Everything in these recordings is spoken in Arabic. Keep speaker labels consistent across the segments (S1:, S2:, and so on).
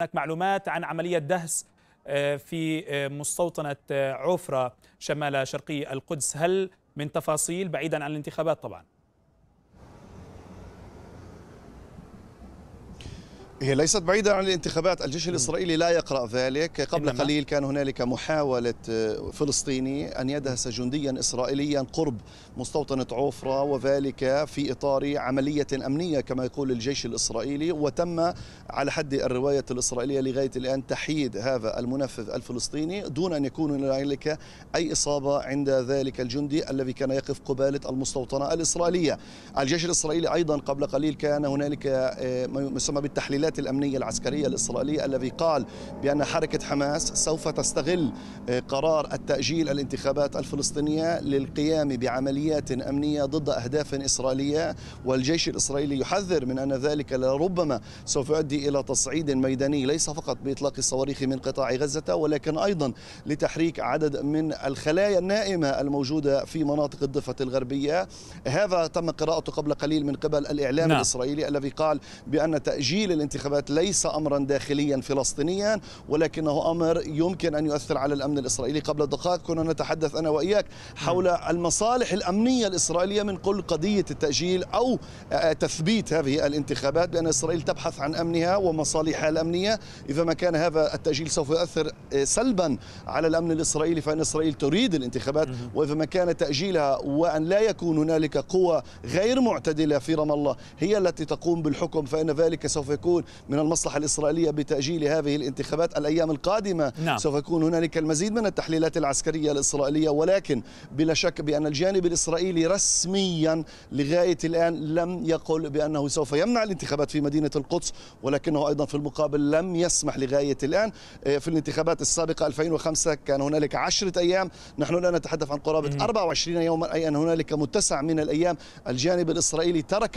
S1: هناك معلومات عن عملية دهس آه، في آه، مستوطنة آه، عفرة شمال شرقي القدس هل من تفاصيل بعيدا عن الانتخابات طبعا هي ليست بعيدة عن الانتخابات الجيش الإسرائيلي لا يقرأ ذلك قبل إنما. قليل كان هنالك محاولة آه، فلسطيني أن يدهس جنديا إسرائيليا قرب مستوطنة عوفرة وذلك في إطار عملية أمنية كما يقول الجيش الإسرائيلي وتم على حد الرواية الإسرائيلية لغاية الآن تحييد هذا المنفذ الفلسطيني دون أن يكون هنالك أي إصابة عند ذلك الجندي الذي كان يقف قبالة المستوطنة الإسرائيلية الجيش الإسرائيلي أيضا قبل قليل كان هنالك آه، ما يسمى بالتحليلات الأمنية العسكرية الإسرائيلية الذي قال بأن حركة حماس سوف تستغل آه، قرار التأجيل الانتخابات الفلسطينية للقيام بعمليات أمنية ضد أهداف إسرائيلية والجيش الإسرائيلي يحذر من أن ذلك لربما سوف يؤدي إلى تصعيد ميداني ليس فقط بإطلاق الصواريخ من قطاع غزة ولكن أيضا لتحريك عدد من الخلايا النائمة الموجودة في مناطق الضفة الغربية هذا تم قراءته قبل قليل من قبل الإعلام نعم. الإسرائيلي الذي قال بأن تأجيل الانتخابات الانتخابات ليس امرا داخليا فلسطينيا ولكنه امر يمكن ان يؤثر على الامن الاسرائيلي قبل دقائق كنا نتحدث انا واياك حول نعم. المصالح الامنيه الاسرائيليه من كل قضيه التاجيل او آه، آه، تثبيت هذه الانتخابات بان اسرائيل تبحث عن امنها ومصالحها الامنيه اذا ما كان هذا التاجيل سوف يؤثر آه، سلبا على الامن الاسرائيلي فان اسرائيل تريد الانتخابات واذا ما كان تاجيلها وان لا يكون هنالك قوى غير معتدله في رام الله هي التي تقوم بالحكم فان ذلك سوف يكون من المصلحة الإسرائيلية بتأجيل هذه الانتخابات الأيام القادمة نعم. سوف يكون هنالك المزيد من التحليلات العسكرية الإسرائيلية ولكن بلا شك بأن الجانب الإسرائيلي رسميا لغاية الآن لم يقل بأنه سوف يمنع الانتخابات في مدينة القدس ولكنه أيضا في المقابل لم يسمح لغاية الآن آه، في الانتخابات السابقة 2005 كان هنالك عشرة أيام نحن لا نتحدث عن قرابة 24 يوما أي أن هنالك متسع من الأيام الجانب الإسرائيلي ترك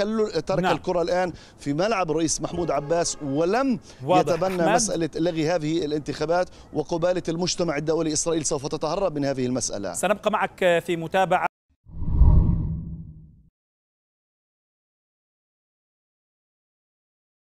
S1: ترك نعم. الكرة الآن في ملعب الرئيس محمود عباس عباس ولم يتبنى أحمد. مسألة لغي هذه الانتخابات وقبالة المجتمع الدولي إسرائيل سوف تتهرب من هذه المسألة سنبقى معك في متابعة